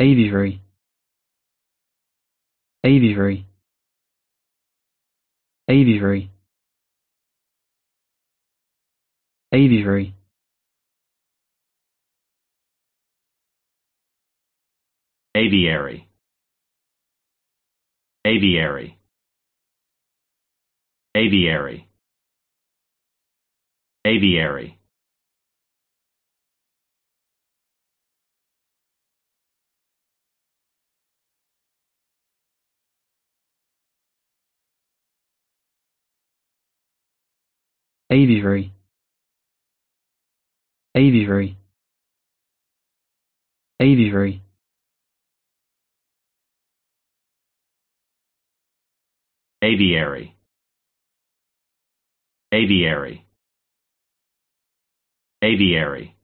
aviary aviary aviary aviary aviary aviary aviary aviary aviary aviary aviary aviary aviary aviary